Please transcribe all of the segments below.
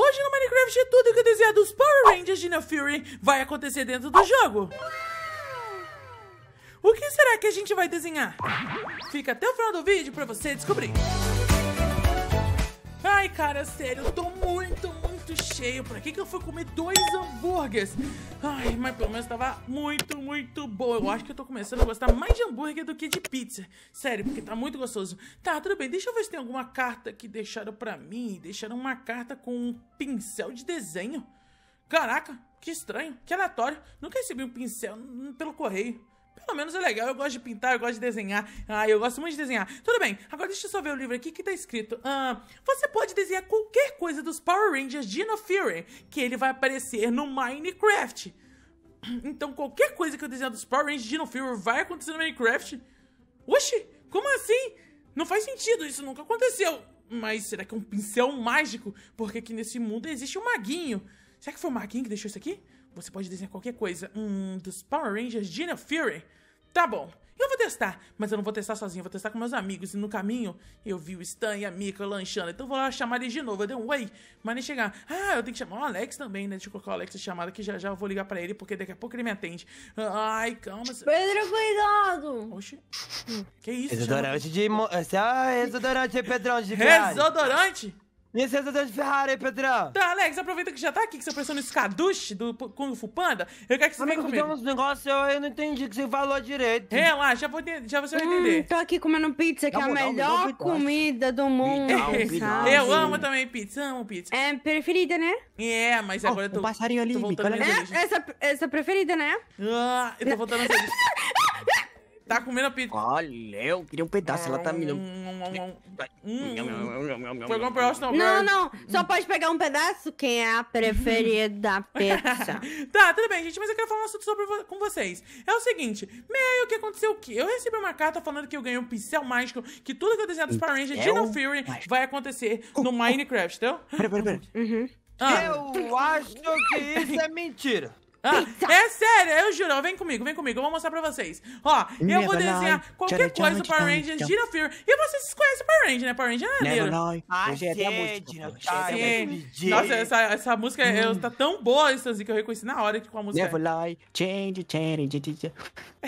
Hoje no Minecraft é tudo que eu desejo dos Power Rangers Dino Fury vai acontecer dentro do jogo. O que será que a gente vai desenhar? Fica até o final do vídeo pra você descobrir. Ai, cara, sério, eu tô muito, cheio. Pra que que eu fui comer dois hambúrgueres? Ai, mas pelo menos tava muito, muito bom. Eu acho que eu tô começando a gostar mais de hambúrguer do que de pizza. Sério, porque tá muito gostoso. Tá, tudo bem. Deixa eu ver se tem alguma carta que deixaram pra mim. Deixaram uma carta com um pincel de desenho. Caraca, que estranho, que aleatório. Nunca recebi um pincel hum, pelo correio pelo menos é legal. Eu gosto de pintar, eu gosto de desenhar. Ah, eu gosto muito de desenhar. Tudo bem, agora deixa eu só ver o livro aqui que tá escrito. Ah, você pode desenhar qualquer coisa dos Power Rangers Dino Fury, que ele vai aparecer no Minecraft. Então qualquer coisa que eu desenhar dos Power Rangers Dino Fury vai acontecer no Minecraft? Oxi, como assim? Não faz sentido, isso nunca aconteceu. Mas será que é um pincel mágico? Porque aqui nesse mundo existe um maguinho. Será que foi o maguinho que deixou isso aqui? Você pode desenhar qualquer coisa. Hum, dos Power Rangers Dino Fury. Tá bom, eu vou testar, mas eu não vou testar sozinho, eu vou testar com meus amigos. E no caminho, eu vi o Stan e a Mika lanchando, então eu vou lá chamar eles de novo. Eu dei um oi, mas nem chegar. Ah, eu tenho que chamar o Alex também, né? Deixa eu colocar o Alex chamada que já já eu vou ligar pra ele, porque daqui a pouco ele me atende. Ai, calma. Pedro, cuidado! Oxi, que isso? Desodorante chama... de. Mo... Ah, desodorante, é Pedrão, de Desodorante? Licença de Ferrari, Pedrão! Tá, Alex, aproveita que já tá aqui, que você apareceu no escaduche do Kung Fu Panda. Eu quero que você Amigo, venha comigo. uns negócios, eu, eu não entendi que você falou direito. Relaxa, já, vou, já você vai hum, entender. Hum, tô aqui comendo pizza, que é a melhor comida do mundo. Eu amo também pizza, amo pizza. É preferida, né? É, mas agora eu tô. Oh, o passarinho ali, tô voltando Nicolas. às É, essa, essa é preferida, né? Ah, eu tô voltando a Tá comendo a pizza. Olha, eu queria um pedaço, ela tá me dando. Pegou um pedaço Não, não, só pode pegar um pedaço quem é a preferida da pizza. tá, tudo bem, gente, mas eu quero falar um assunto sobre, com vocês. É o seguinte, meio que aconteceu o quê? Eu recebi uma carta falando que eu ganhei um pincel mágico, que tudo que eu desenhar dos Power Rangers, Dino Fury, vai acontecer no Minecraft, entendeu? Pera, pera, pera. Uhum. Ah. Eu acho que isso é mentira. Ah, é sério, eu juro. Vem comigo, vem comigo. Eu vou mostrar pra vocês. Ó, eu vou desenhar qualquer coisa do Power Rangers, gira firme. E vocês conhecem Power Ranger, né? Power Ranger é maneiro. Né, ah, é é Nossa, essa, essa música hum. eu, tá tão boa, Stanzi, que eu reconheci na hora que com a música... Never lie, change, change, change.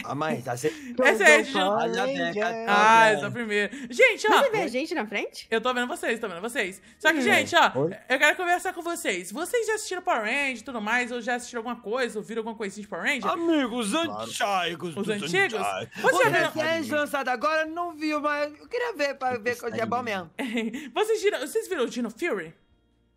Ah, mas... É tá ah, essa é a Ah, essa é primeira. Gente, ó... Você vê a gente na frente? Eu tô vendo vocês, tô vendo vocês. Só que, hum. gente, ó, eu quero conversar com vocês. Vocês já assistiram Power Ranger e tudo mais? Ou já assistiram alguma coisa? depois ouviram alguma coisinha de assim, Power tipo, Rangers? Amigos antigos. Os antigos? Você já é lançado agora não viu, mas eu queria ver pra tipo ver coisa é bom mesmo. vocês, viram, vocês viram o Dino Fury?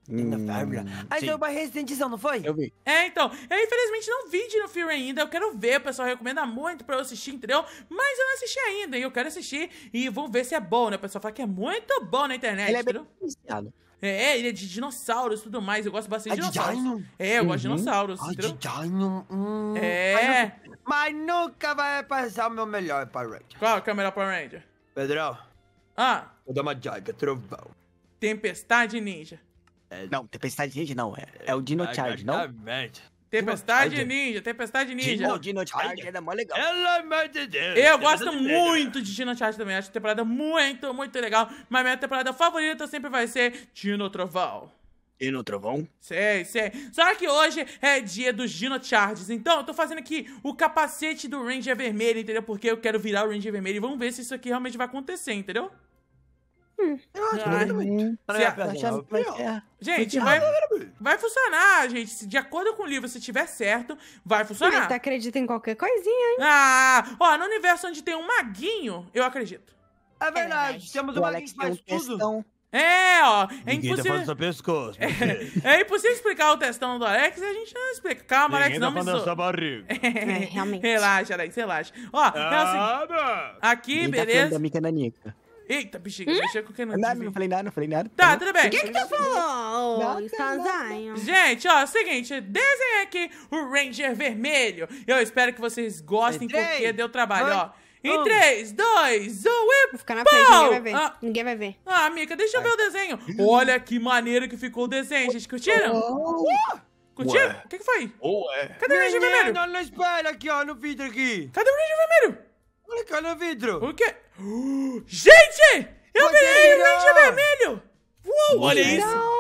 Dino hum, Fury. Aí deu uma recentização, não foi? Eu vi. É, então. Eu infelizmente não vi Dino Fury ainda. Eu quero ver. O pessoal recomenda muito pra eu assistir, entendeu? Mas eu não assisti ainda. E eu quero assistir. E vamos ver se é bom, né? O pessoal fala que é muito bom na internet, Ele É bem é, é, ele é de dinossauros e tudo mais. Eu gosto bastante de ah, dinossauros. Dino? É, eu uhum. gosto de uhum. dinossauros. Ah, de Dino. Hum. É. Mas, nunca vai passar o meu melhor Power Ranger. Qual que é o melhor Power Ranger? Pedrão. Ah. Vou dar uma joga, trovão. Tempestade Ninja. É, não, Tempestade Ninja não. É, é o Dino é, Charge, não? Exatamente. Tempestade Ninja, Tempestade Ninja. Dino, Dino Charge da mó legal. Pelo amor de Deus. Eu gosto muito de Dino Charge também. Acho a temporada muito, muito legal. Mas minha temporada favorita sempre vai ser Dino Trovão. Dino Trovão? Sei, sei. Só que hoje é dia dos Dino Charges. Então, eu tô fazendo aqui o capacete do Ranger Vermelho, entendeu? Porque eu quero virar o Ranger Vermelho. E vamos ver se isso aqui realmente vai acontecer, entendeu? Eu acho ah, Gente, vai, vai funcionar, gente. Se de acordo com o livro, se tiver certo, vai funcionar. Você acredita em qualquer coisinha, hein? Ah, ó, no universo onde tem um maguinho, eu acredito. É verdade, é temos um maguinho que faz tudo. É, ó. É Ninguém tá impossível. Tá pescoço, é, é, impossível explicar o testão do Alex e a gente não explica. Calma, Ninguém Alex, tá não tá me zoa. barriga. É, é, realmente. Relaxa, Alex, relaxa. Ó, é assim, Aqui, Ninguém tá beleza. Tá da Eita, bexiga, hum? mexeu com o que não Nada, não falei nada, não falei nada. Tá, tudo bem. O que que tu tá falou, tá Gente, ó, seguinte, desenhei aqui o Ranger vermelho. Eu espero que vocês gostem, Entrei. porque deu trabalho, Oi. ó. Em 3, 2, 1 e. Vou ficar na frente, ninguém vai ver. Ah, ninguém vai ver. Ah, amiga, deixa eu ver o desenho. Olha que maneiro que ficou o desenho. gente curtiram? Oh. Curtiram? O que, que foi? Oh, é. Cadê o Ranger Vermelho? Olha no espelho aqui, ó, no vidro aqui. Cadê o Ranger Vermelho? aqui, vidro. O quê? Gente! Eu ganhei o Ninja Vermelho! Uou, olha isso!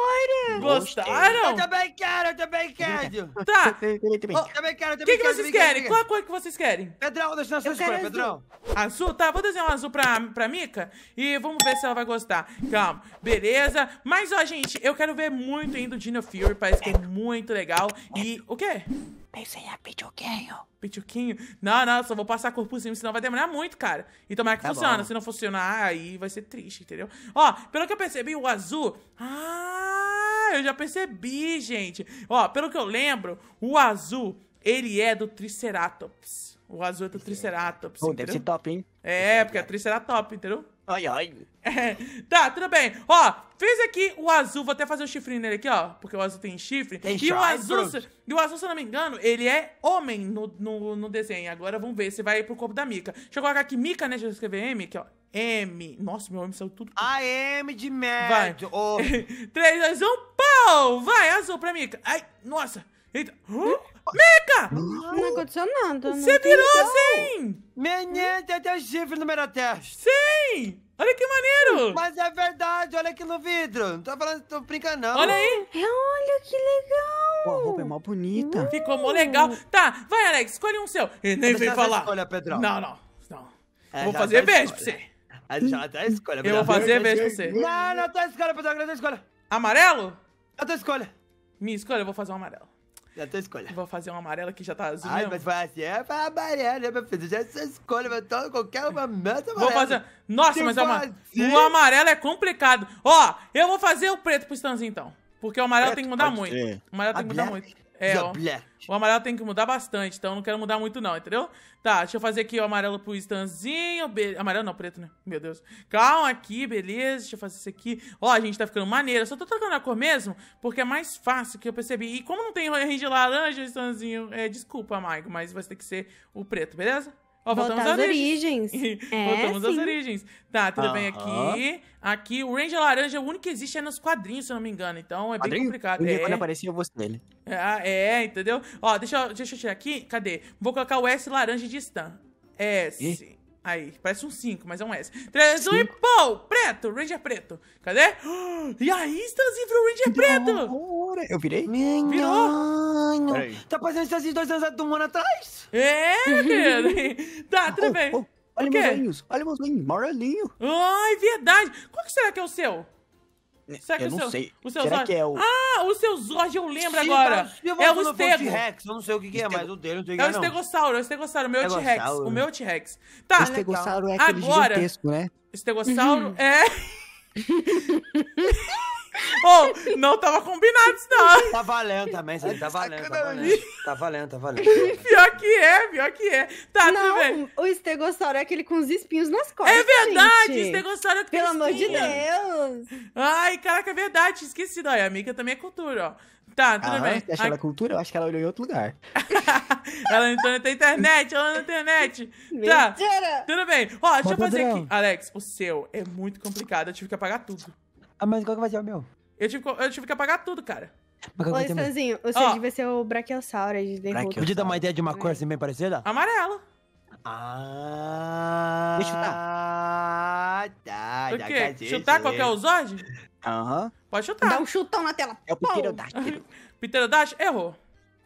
Gostaram? Eu também quero, eu também quero. Tá. Eu também quero, também quero. O que, que vocês querem? Qual a cor que vocês querem? Pedrão, deixa nossa escolha, Pedrão. Azul? Tá, vou desenhar um azul pra, pra Mika e vamos ver se ela vai gostar. Calma. Beleza. Mas, ó, gente, eu quero ver muito ainda o Dino Fury. Parece que é muito legal. E o quê? Pensei a pichuquinho. Pichuquinho? Não, não, só vou passar a cor por cima, senão vai demorar muito, cara. E é que tá funciona. Bom. Se não funcionar, aí vai ser triste, entendeu? Ó, pelo que eu percebi, o azul. Ah, eu já percebi, gente. Ó, pelo que eu lembro, o azul, ele é do Triceratops. O azul é do Triceratops. Pô, deve ser top, hein? É, porque é Triceratops, entendeu? Ai, ai. É, tá, tudo bem. Ó, fez aqui o azul. Vou até fazer o um chifrinho nele aqui, ó. Porque o azul tem chifre. Tem e, chifre, o azul, se, e o azul, se eu não me engano, ele é homem no, no, no desenho. Agora vamos ver se vai pro corpo da Mika. Deixa eu colocar aqui Mika, né? Deixa eu escrever M aqui, ó. M. Nossa, meu homem saiu tudo. A M de merda. Vai. Oh. 3, 2, 1, pau! Vai, azul pra Mika. Ai, nossa. Eita. Uh? Meca, Não, não aconteceu nada. Você virou assim? Menina, tem até chifre no meu teste. Sim! Olha que maneiro! Mas é verdade, olha aqui no vidro. Não tô falando, tô brincando, não. Olha aí! É, olha que legal! Pô, a roupa é mó bonita. Hum. Ficou mó legal. Hum. Tá, vai, Alex, escolhe um seu. E nem vem falar. Escolha, Pedro. Não, não. não. É, Vou fazer beijo pra você. Ah, já até escolha, Eu vou fazer beijo pra você. Não, não, tua escolha, Pedro, não tua escolha. Amarelo? A tua escolha. Me escolha, eu vou fazer um amarelo. É escolha. Vou fazer uma amarela que já tá azul. Ai, mas vai assim, é pra amarela, né, meu filho. Já é se escolha, mas todo qualquer uma meta amarela. Vou fazer. Nossa, mas é uma. O amarelo é complicado. Ó, eu vou fazer o preto pro Stanzinho então. Porque o amarelo preto, tem que mudar muito. Ser. O amarelo tem que mudar muito. É, ó, o amarelo tem que mudar bastante, então não quero mudar muito não, entendeu? Tá, deixa eu fazer aqui o amarelo pro estanzinho. Be... Amarelo não, preto, né? Meu Deus. Calma aqui, beleza. Deixa eu fazer isso aqui. Ó, a gente tá ficando maneiro, Só tô trocando a cor mesmo, porque é mais fácil que eu percebi. E como não tem range laranja, estanzinho, é, desculpa, Maico, mas vai ter que ser o preto, beleza? Ó, voltamos às origens. É, voltamos às origens. Tá, tudo bem aqui. Aqui, o Ranger Laranja, é o único que existe é nos quadrinhos, se eu não me engano. Então é Quadrinho? bem complicado. É. Quando aparecia, eu gostei dele. É, ah, é, entendeu? Ó, deixa, deixa eu tirar aqui. Cadê? Vou colocar o S laranja de Stan. S. Aí, parece um 5, mas é um S. 3, 1 e pô! Preto! Ranger preto. Cadê? E aí, Stanzinho virou Ranger preto! Eu virei? Minha Virou? Tá passando Stanzinho dois anos de um atrás? É, querido. tá, tudo oh, bem. Oh, olha meus olhinhos. Olha meus olhinhos. Amarelinho. Ai, verdade. Qual que será que é o seu? Né, Será que eu o seu, não sei. O seu Será que é o... Ah, o seu Zord, eu lembro Sim, agora. Eu é o Stego. rex eu não sei o que, que é, mas o dele não tem É o Stegossauro, o Stegossauro, é o meu T-Rex. O meu T-Rex. Tá, o né, então, Stegossauro é aquele agora, gigantesco, né? Stegossauro uhum. é... oh, não tava combinado isso, não. Tá valendo também, tá, tá valendo, tá valendo. Tá valendo, valendo. pior que é, pior que é. Tá, não, tudo bem. O estegossauro é aquele com os espinhos nas costas. É verdade, gente. estegossauro é com Pelo amor de Deus. Ai, caraca, é verdade. Esquecido. A amiga também é cultura, ó. Tá, tudo ah, bem. Você acha a... ela é cultura? Eu acho que ela olhou em outro lugar. ela entrou na internet, ela na internet. Mentira. Tá, tudo bem. Ó, deixa eu fazer aqui. Alex, o seu é muito complicado, eu tive que apagar tudo. Ah, mas qual que vai ser o meu? Eu tive, eu tive que apagar tudo, cara. Mas qual Ô, que o meu? vai seu ser o Brachiosaurus. Brachiosaurus. Podia dar uma ideia de uma cor assim bem parecida? Amarelo. Ah. Deixa eu chutar. Tá, O quê? Chutar qualquer qual que Aham. Pode chutar. Dá um chutão na tela. É o Pterodáctilo. errou.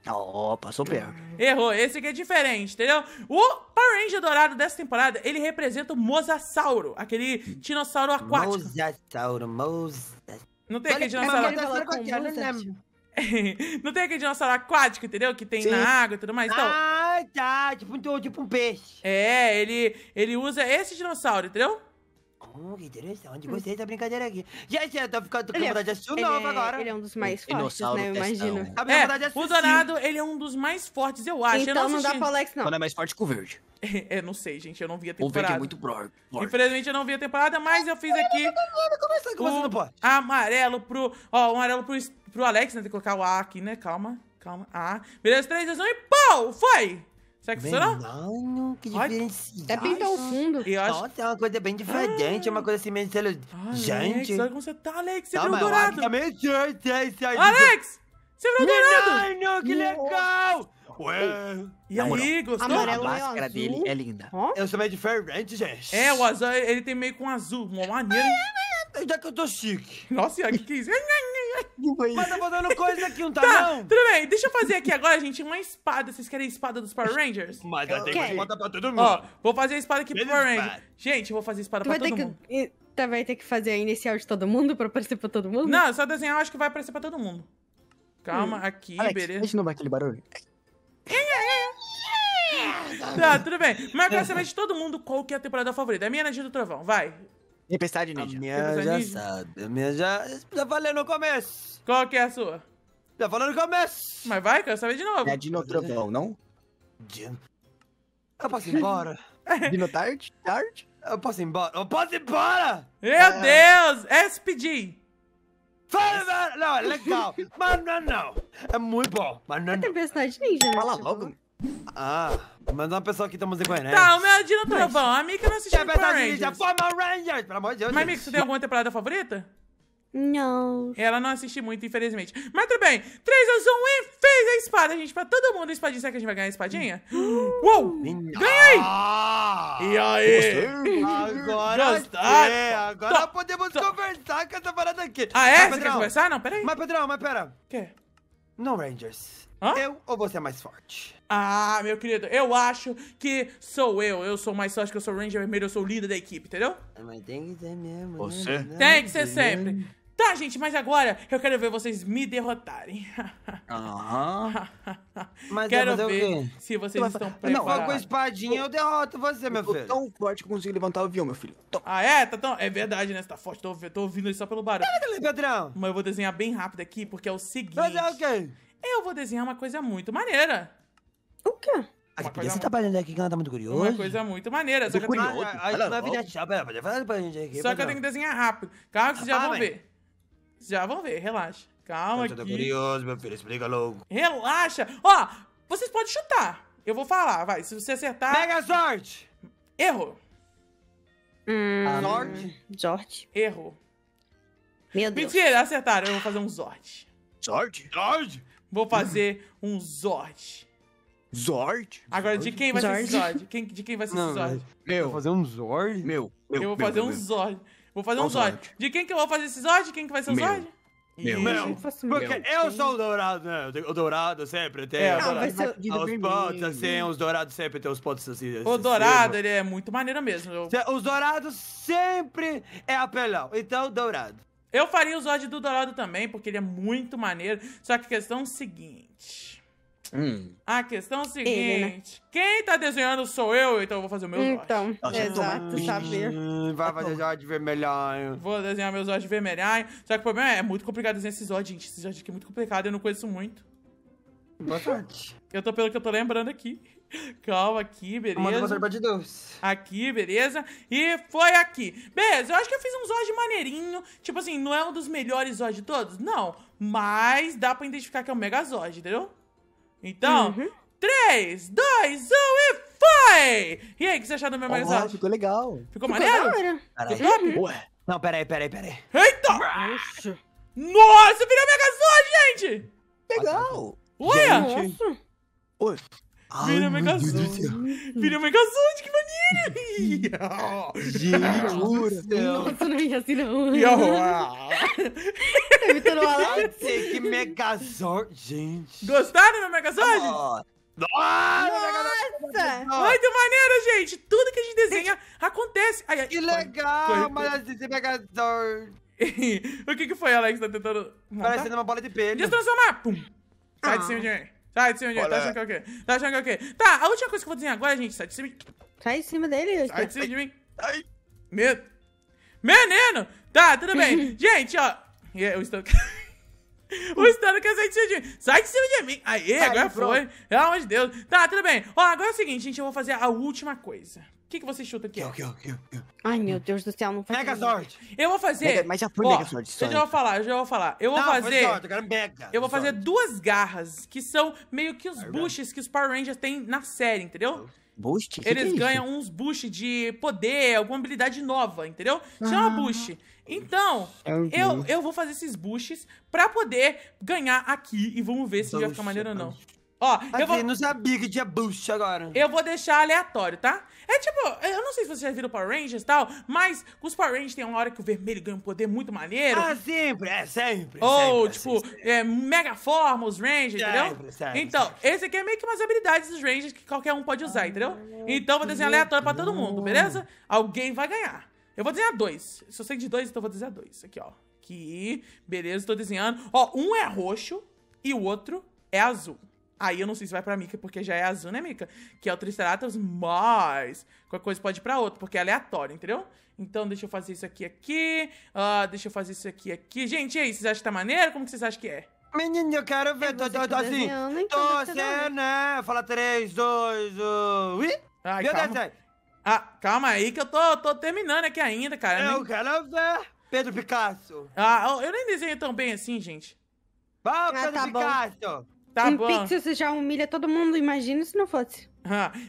Ó, oh, passou perto. Errou. Esse aqui é diferente, entendeu? O Power Ranger dourado dessa temporada, ele representa o Mosasauro, aquele dinossauro aquático. Mosasauro, Mosasauro. Não tem aquele é dinossauro aquático. Né? não tem aquele dinossauro aquático, entendeu? Que tem Sim. na água e tudo mais. Então, ah, tá. Tipo, tipo um peixe. É, ele, ele usa esse dinossauro, entendeu? Oh, que interessante. Hum. Gostei dessa brincadeira aqui. Gente, eu tô ficando com é vontade de assistir o novo é agora. Ele é um dos mais é fortes, né? Eu imagino. A tá minha é de O donado ele é um dos mais fortes, eu acho. Então eu não, não dá pra Alex, não. Quando é mais forte que o verde. É, não sei, gente. Eu não vi a temporada. O verde é muito bror. Infelizmente, eu não vi a temporada, mas eu fiz aqui. Começando, amarelo pro. Ó, amarelo pro, pro Alex, né? Tem que colocar o A aqui, né? Calma, calma. A. Ah, beleza, 3, 2, 1 e pau! Foi! Será que será? Não, que diferença. É bem tão fundo. Eu acho... Nossa, é uma coisa bem ah. diferente, é uma coisa assim meio... Alex, Gente... olha como você tá, Alex. Você tá, virou dourado. É Alex! Você virou dourado! Menino, que legal! Ué. E aí, gostou? Amarelo é a máscara dele é linda. Eu sou meio diferente, gente. É, o azul, ele tem meio com azul. Uma maneira. É, já que eu tô chique. Nossa, e aqui que isso? Mas tá faltando coisa aqui, não tá, tá não? Tudo bem, deixa eu fazer aqui agora, gente, uma espada. Vocês querem a espada dos Power Rangers? Mas eu tenho espada pra todo mundo. Ó, vou fazer a espada aqui pro Power Rangers. Gente, eu vou fazer a espada tu pra todo que... mundo. Tu tá, vai ter que fazer a inicial de todo mundo pra aparecer pra todo mundo? Não, só desenhar eu acho que vai aparecer pra todo mundo. Calma, hum. aqui, Alex, beleza. Deixa eu não vai aquele barulho. tá, tudo bem. Mas Marca na de todo mundo qual que é a temporada favorita. É a minha é do Trovão, vai. Tempestade Ninja. A minha já ninja. sabe. A minha já. Já falei no começo. Qual que é a sua? Já falei no começo. Mas vai, quero saber de novo. É Dinotrovão, não? Din... Eu posso ir embora. Tarde? Tarde? Eu posso ir embora. Eu posso ir embora! Meu é... Deus! É SPD! Fala, não, é legal. mas não, é não. É muito bom. Mas não. É, é tempestade ninja, né? Fala tipo, logo. Ah, mas uma pessoa que estamos em Goiânia. Tá, o meu é Dino Trovão. A Mika não assistiu Power Rangers. Power Rangers, pelo amor de Deus. Mas, Mika, você tem alguma temporada favorita? Não. Ela não assiste muito, infelizmente. Mas tudo bem. 3, 2, 1 e fez a espada, gente. Pra todo mundo, a espadinha. Será que a gente vai ganhar a espadinha? Uou! Ganhei! Ah, e aí? Agora Gostar? é, agora tô, podemos tô. conversar com essa parada aqui. Ah, é? Mas, Você Pedrão, quer conversar? Não, peraí. Mas, Pedrão, mas pera. O quê? No Rangers. Hã? Eu ou você é mais forte? Ah, meu querido, eu acho que sou eu. Eu sou mais forte que eu sou Ranger Vermelho, eu sou o líder da equipe, entendeu? É, mas tem que ser mesmo. Né? Você? Né? Tem que ser sempre. Tá, gente, mas agora eu quero ver vocês me derrotarem. Aham. mas é, quero é ver se vocês Nossa. estão preparados. Não, com a espadinha eu derroto você, meu filho. Eu tão forte que eu consigo levantar o avião, meu filho. Tom. Ah, é? Tá tão... É verdade, né? Você tá forte. Tô, tô ouvindo isso só pelo barulho. Pera, Pedrão. Mas eu vou desenhar bem rápido aqui, porque é o seguinte... Mas é o okay. quê? Eu vou desenhar uma coisa muito maneira. O quê? Ah, que podia você tá trabalhando aqui que ela tá muito curioso. Uma coisa muito maneira. Só que, curioso, tenho... a, desenhar. só que eu tenho que desenhar rápido. Calma que vocês já ah, vão ver. Já vão ver, relaxa. Calma eu tô curioso, meu filho, explica logo. Relaxa. Ó, vocês podem chutar. Eu vou falar, vai. Se você acertar... Mega sorte! Erro. Hum, Zord? Erro. Meu Deus. Mentira, acertaram. Eu vou fazer um Zord. Zord? Zord? Vou fazer um Zord. Zord? Agora, de quem vai ser esse Zord? Quem, de quem vai ser esse Zord? Meu. Vou fazer um Zord? Meu. meu eu vou fazer um Zord. Vou fazer um Zord. De quem que eu vou fazer esse Zord? Quem que vai ser o Zord? Meu. porque meu. eu sou o dourado, né? O dourado sempre tem é, dourado. Ser... os pontos assim, os dourados sempre tem os pontos assim, assim. O assim, dourado, assim. ele é muito maneiro mesmo. Eu... Os dourados sempre é apelão, então dourado. Eu faria o Zod do Dourado também, porque ele é muito maneiro. Só que a questão é a seguinte. Hum. A questão é a seguinte: ele, né? quem tá desenhando sou eu, então eu vou fazer o meu Então, exato, saber. Hum, vai tá fazer Zod vermelhão. Vou desenhar meu Zod vermelhão. Só que o problema é, é muito complicado desenhar esse Zod, gente. Esse Zod aqui é muito complicado, eu não conheço muito. Boa sorte. Eu tô pelo que eu tô lembrando aqui. Calma aqui, beleza. Manda de Deus. Aqui, beleza. E foi aqui. Beleza, eu acho que eu fiz um Zod maneirinho. Tipo assim, não é um dos melhores Zod de todos? Não. Mas dá pra identificar que é um Mega Megazord, entendeu? Então, uhum. 3, 2, 1 e foi! E aí, o que você achou do meu oh, Megazord? Ficou legal. Ficou, ficou maneiro? Peraí. Não, peraí, peraí, peraí. Eita! Nossa, Nossa virou Megazord, gente! Legal! Olha! Gente. Nossa. Oi. Vira Megazord. Vira Megazord, que maneiro! Gente, jura! Nossa, não ia assim não. tá imitando o Alex? Que Megazord, gente. Gostaram do Megazord? Oh. Nossa! Nossa! Muito maneiro, gente! Tudo que a gente desenha gente, acontece. Ai, ai, que legal, assim, mega Megazord. o que que foi, Alex? Tá tentando... Montar? Parecendo uma bola de pelo. Destransformar! Pum! Sai ah. de cima de mim. Tá, de de mim. Tá é? achando que é o quê? Tá achando que é o quê? Tá, a última coisa que eu vou desenhar agora, gente, sai de cima de Sai em cima dele, Sai de cima de mim. Ai. Medo. Menino! Tá, tudo bem. gente, ó. É, eu estou. O Stano quer sair de cima de mim. Sai de cima de mim. Aê, Ai, tá, agora pronto. foi. Pelo amor de Deus. Tá, tudo bem. Ó, agora é o seguinte, gente. Eu vou fazer a última coisa. O que, que você chuta aqui? Kill, kill, kill, kill. Ai, meu Deus do céu, não faz Megazord! Eu vou fazer... Mega, mas já foi ó, Megazord, sorry. Eu já vou falar, eu já vou falar. Eu vou não, fazer... Sorte, eu, quero mega, eu vou fazer duas garras, que são meio que os é boosts que os Power Rangers têm na série, entendeu? Boost? Que Eles que é ganham uns boosts de poder, alguma habilidade nova, entendeu? Chama é ah. boost. Então, é eu, eu vou fazer esses boosts pra poder ganhar aqui e vamos ver se Boost, vai ficar maneiro ou não. Ó, Aqui, eu vou... Nos sabia de tinha agora. Eu vou deixar aleatório, tá? É tipo, eu não sei se vocês já viram Power Rangers e tal, mas os Power Rangers tem uma hora que o vermelho ganha um poder muito maneiro. Ah, sempre, é sempre. Ou, sempre, é tipo, é, mega forma os Rangers, sempre, entendeu? Sempre, então, esse aqui é meio que umas habilidades dos Rangers que qualquer um pode usar, entendeu? Então, vou desenhar aleatório pra todo mundo, beleza? Alguém vai ganhar. Eu vou desenhar dois. Se eu sei de dois, então vou desenhar dois. Aqui, ó. Aqui, beleza, tô desenhando. Ó, um é roxo e o outro é azul. Aí eu não sei se vai pra Mika, porque já é azul, né, Mika? Que é o Triceratops, mas qualquer coisa pode ir pra outro, porque é aleatório, entendeu? Então deixa eu fazer isso aqui, aqui. Uh, deixa eu fazer isso aqui, aqui. Gente, e aí, vocês acham que tá maneiro? Como que vocês acham que é? Menino, eu quero ver. É tô, tô, tô assim. Tô é né? Fala 3, 2, 1. Ui! Ai, Meu calma. aí. É. Ah, calma aí que eu tô, tô terminando aqui ainda, cara. Eu nem... quero ver. Pedro Picasso. Ah, eu nem desenho tão bem assim, gente. Vamos, ah, Pedro tá Picasso. Bom. Tá um bom. pixel você já humilha todo mundo, imagina se não fosse.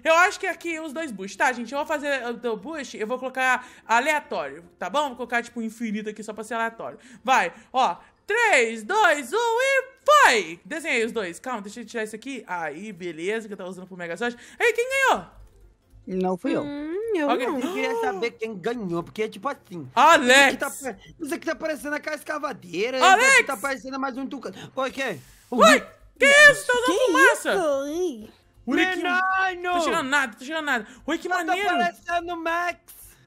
eu acho que aqui os dois boosts, tá, gente? Eu vou fazer o teu boost, eu vou colocar aleatório, tá bom? Vou colocar, tipo, infinito aqui só pra ser aleatório. Vai, ó, 3, 2, 1 e foi! Desenhei os dois. Calma, deixa eu tirar isso aqui. Aí, beleza, que eu tava usando pro Mega Sorte. Aí, quem ganhou? Não fui eu. Hum, eu okay. não. Eu queria saber quem ganhou, porque é tipo assim. Alex! Isso aqui tá, isso aqui tá parecendo aquela escavadeira. Alex! Isso aqui tá parecendo mais um tucano. É é? Oi, quem? Oi! Que isso? Tá usando fumaça? Isso? Olha que... Tô tá tirando nada, tô tá tirando nada. Olha que tá maneiro. Tá parecendo Max.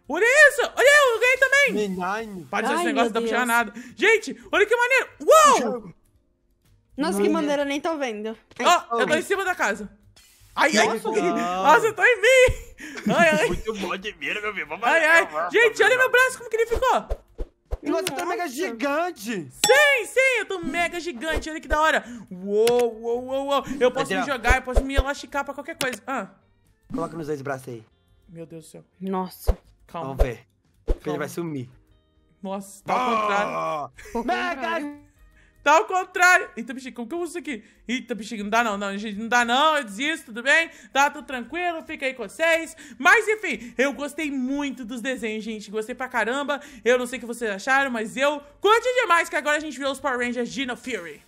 Olha isso! Olha, eu ganhei também! Menino. Para de esse negócio, não tá pra nada. Gente, olha que maneiro! Uou! Nossa, que maneiro, eu nem tô vendo. Ó, eu tô em cima da casa. Ai, ai, nossa, nossa, tô em mim! Ai, ai. Muito bom de mira, meu amigo. Ai, ai. Gente, olha meu braço, como que ele ficou. E você tá mega gigante! Sim, sim, eu tô mega gigante. Olha que da hora. Uou, uou, uou, uou. Eu posso me jogar, eu posso me elasticar pra qualquer coisa. Ah. Coloca nos dois braços aí. Meu Deus do céu. Nossa. Calma. Vamos ver. Ele vai sumir. Nossa, tá ao contrário. Ah! Mega Tá ao contrário. Eita, bichinho, como que eu uso isso aqui? Eita, bichinho, não dá não, não, gente, não dá não, eu desisto, tudo bem? Tá tudo tranquilo, fica aí com vocês. Mas, enfim, eu gostei muito dos desenhos, gente, gostei pra caramba. Eu não sei o que vocês acharam, mas eu curti demais que agora a gente viu os Power Rangers Dino Fury.